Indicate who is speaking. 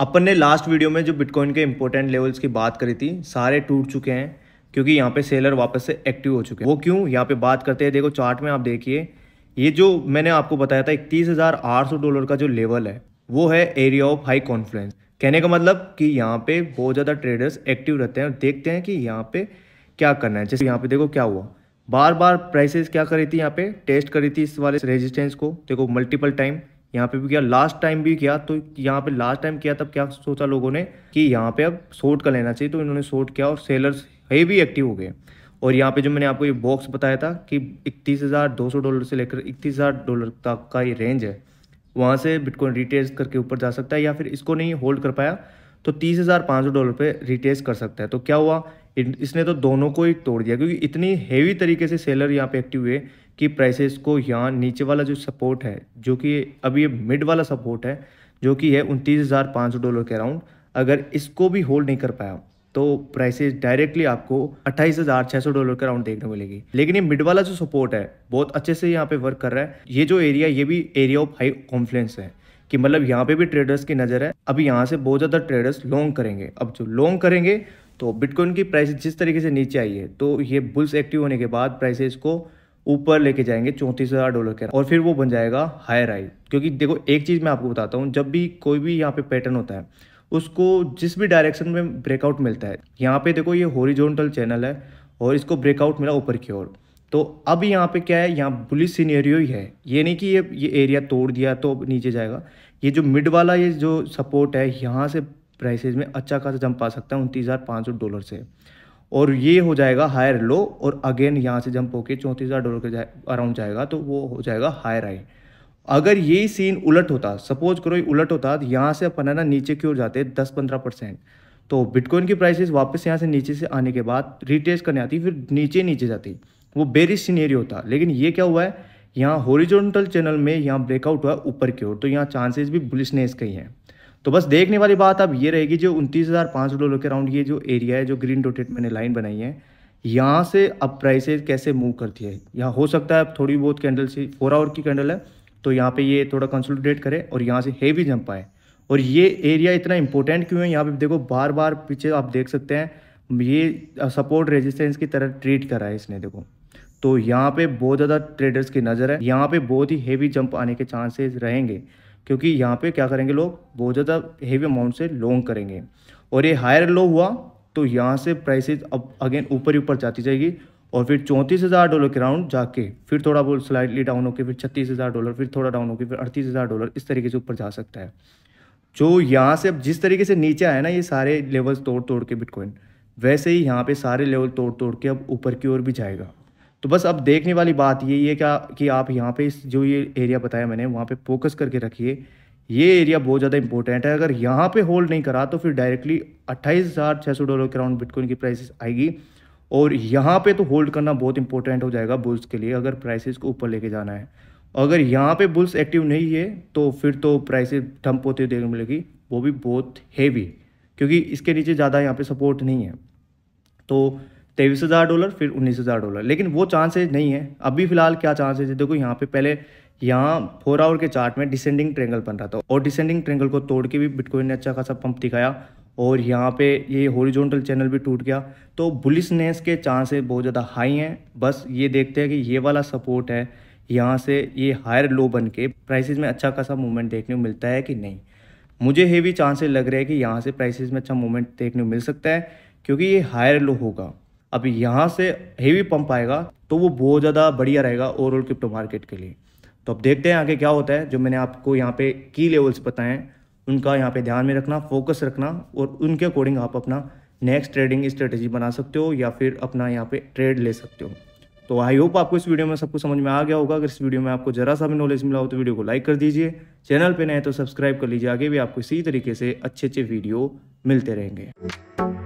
Speaker 1: अपन ने last video में जो बिटकॉइन के इंपॉर्टेंट लेवल्स की बात करी थी सारे टूट चुके हैं क्योंकि यहाँ पे सेलर वापस से एक्टिव हो चुके हैं वो क्यों यहाँ पे बात करते हैं देखो चार्ट में आप देखिए ये जो मैंने आपको बताया था इकतीस हज़ार आठ सौ डॉलर का जो लेवल है वो है एरिया ऑफ हाई कॉन्फ्लुएंस कहने का मतलब कि यहाँ पे बहुत ज़्यादा ट्रेडर्स एक्टिव रहते हैं और देखते हैं कि यहाँ पे क्या करना है जैसे यहाँ पे देखो क्या हुआ बार बार प्राइसेस क्या करी थी यहाँ पे टेस्ट करी थी इस वाले रेजिस्टेंस को देखो मल्टीपल टाइम यहाँ पे भी किया लास्ट टाइम भी किया तो यहाँ पे लास्ट टाइम किया तब क्या सोचा लोगों ने कि यहाँ पे अब शॉर्ट का लेना चाहिए तो इन्होंने शॉर्ट किया और सेलर्स है भी एक्टिव हो गए और यहाँ पे जो मैंने आपको ये बॉक्स बताया था कि इकतीस हज़ार दो सौ डॉलर से लेकर इकतीस हज़ार डॉलर तक का ये रेंज है वहाँ से बिटकॉइन रिटेज करके ऊपर जा सकता है या फिर इसको नहीं होल्ड कर पाया तो तीस हज़ार पाँच सौ डॉलर पे रिटेज कर सकता है तो क्या हुआ इसने तो दोनों को ही तोड़ दिया क्योंकि इतनी हैवी तरीके से सेलर यहाँ पे एक्टिव हुए कि प्राइसेस को यहाँ नीचे वाला जो सपोर्ट है जो कि अभी मिड वाला सपोर्ट है जो कि है उनतीस हज़ार पाँच सौ डॉलर के अराउंड अगर इसको भी होल्ड नहीं कर पाया तो प्राइसेस डायरेक्टली आपको अट्ठाईस हज़ार छः सौ डॉलर के अराउंड देखने को मिलेगी लेकिन ये मिड वाला जो सपोर्ट है बहुत अच्छे से यहाँ पे वर्क कर रहा है ये जो एरिया ये भी एरिया ऑफ हाई कॉन्फ्लेंस है कि मतलब यहाँ पे भी ट्रेडर्स की नज़र है अभी यहाँ से बहुत ज़्यादा ट्रेडर्स लॉन्ग करेंगे अब जो लॉन्ग करेंगे तो बिटकॉइन की प्राइस जिस तरीके से नीचे आई है तो ये बुल्स एक्टिव होने के बाद प्राइसेस को ऊपर लेके जाएंगे चौंतीस हज़ार डॉलर के और फिर वो बन जाएगा हायर आई क्योंकि देखो एक चीज़ मैं आपको बताता हूँ जब भी कोई भी यहाँ पे पैटर्न होता है उसको जिस भी डायरेक्शन में ब्रेकआउट मिलता है यहाँ पे देखो ये होरिजोनटल चैनल है और इसको ब्रेकआउट मिला ऊपर की ओर तो अब यहाँ पे क्या है यहाँ बुलिस सीनेरियो ही है ये नहीं कि ये ये एरिया तोड़ दिया तो नीचे जाएगा ये जो मिड वाला ये जो सपोर्ट है यहाँ से प्राइसेज में अच्छा खासा जम पा सकता है उनतीस हज़ार पाँच सौ डॉलर से और ये हो जाएगा हायर लो और अगेन यहाँ से जंप होके चौंतीस हज़ार डॉलर के जाए अराउंड जाएगा तो वो हो जाएगा हायर हाई अगर ये सीन उलट होता सपोज करो ये उलट होता तो यहाँ से अपन है ना नीचे की ओर जाते दस पंद्रह परसेंट तो बिटकॉइन की प्राइसेस वापस यहाँ से नीचे से आने के बाद रिटेस करने आती फिर नीचे नीचे जाती वो बेरिस सीनेरी होता लेकिन ये क्या हुआ है यहाँ होरिजोनटल चैनल में यहाँ ब्रेकआउट हुआ ऊपर की ओर तो यहाँ चांसेस भी बुलिसनेस का ही हैं तो बस देखने वाली बात अब ये रहेगी जो उनतीस हज़ार पाँच डॉलर के अराउंड ये जो एरिया है जो ग्रीन डोटेड मैंने लाइन बनाई है यहाँ से अब प्राइसेज कैसे मूव करती है यहाँ हो सकता है थोड़ी बहुत कैंडल से फोर आवर की कैंडल है तो यहाँ पे ये थोड़ा कंसोलिडेट करे और यहाँ से हेवी जंप आए और ये एरिया इतना इंपॉर्टेंट क्यों है यहाँ पे देखो बार बार पीछे आप देख सकते हैं ये सपोर्ट रेजिस्टेंस की तरह ट्रीट करा है इसने देखो तो यहाँ पे बहुत ज़्यादा ट्रेडर्स की नज़र है यहाँ पे बहुत ही हेवी जंप आने के चांसेस रहेंगे क्योंकि यहाँ पे क्या करेंगे लोग बहुत ज़्यादा हेवी अमाउंट से लॉन्ग करेंगे और ये हायर लो हुआ तो यहाँ से प्राइसेस अब अगेन ऊपर ही ऊपर जाती जाएगी और फिर चौंतीस हज़ार डॉलर के राउंड जाके फिर थोड़ा बहुत स्लाइडली डाउन होकर फिर छत्तीस हज़ार डॉलर फिर थोड़ा डाउन होकर फिर अड़तीस हज़ार डॉलर इस तरीके से ऊपर जा सकता है जो यहाँ से अब जिस तरीके से नीचे आया ना ये सारे लेवल्स तोड़ तोड़ के बिटकॉइन वैसे ही यहाँ पे सारे लेवल तोड़ तोड़ के अब ऊपर की ओर भी जाएगा तो बस अब देखने वाली बात यही है क्या कि आप यहाँ पे इस जो ये एरिया बताया मैंने वहाँ पे फोकस करके रखिए ये एरिया बहुत ज़्यादा इंपॉर्टेंट है अगर यहाँ पे होल्ड नहीं करा तो फिर डायरेक्टली अट्ठाईस हज़ार छः सौ डॉलर के राउंड बिटकॉइन की प्राइसेस आएगी और यहाँ पे तो होल्ड करना बहुत इंपॉर्टेंट हो जाएगा बुल्स के लिए अगर प्राइसेस को ऊपर लेके जाना है अगर यहाँ पे बुल्स एक्टिव नहीं है तो फिर तो प्राइस डंप होते हुए देखने मिलेगी वो भी बहुत हैवी क्योंकि इसके नीचे ज़्यादा यहाँ पर सपोर्ट नहीं है तो तेईस हज़ार डॉलर फिर उन्नीस हज़ार डॉलर लेकिन वो चांसेज नहीं है अभी फिलहाल क्या चांसेज है देखो यहाँ पे पहले यहाँ फोर आवर के चार्ट में डिसेंडिंग ट्रेंगल बन रहा था और डिसेंडिंग ट्रेंगल को तोड़ के भी बिटकॉइन ने अच्छा खासा पंप दिखाया और यहाँ पे ये हॉरिजॉन्टल चैनल भी टूट गया तो बुलिसनेस के चांसेस बहुत ज़्यादा हाई हैं बस ये देखते हैं कि ये वाला सपोर्ट है यहाँ से ये हायर लो बन के प्राइसिस में अच्छा खासा मूवमेंट देखने को मिलता है कि नहीं मुझे हेवी चांसेस लग रहे हैं कि यहाँ से प्राइसेज में अच्छा मूवमेंट देखने को मिल सकता है क्योंकि ये हायर लो होगा अब यहाँ से हेवी पंप आएगा तो वो बहुत ज़्यादा बढ़िया रहेगा ओवरऑल क्रिप्टो मार्केट के लिए तो अब देखते हैं आगे क्या होता है जो मैंने आपको यहाँ पे की लेवल्स बताएं उनका यहाँ पे ध्यान में रखना फोकस रखना और उनके अकॉर्डिंग आप अपना नेक्स्ट ट्रेडिंग स्ट्रेटेजी बना सकते हो या फिर अपना यहाँ पे ट्रेड ले सकते हो तो आई होप आपको इस वीडियो में सबको समझ में आ गया होगा अगर इस वीडियो में आपको जरा सा भी नॉलेज मिला हो तो वीडियो को लाइक कर दीजिए चैनल पर नए तो सब्सक्राइब कर लीजिए आगे भी आपको इसी तरीके से अच्छे अच्छे वीडियो मिलते रहेंगे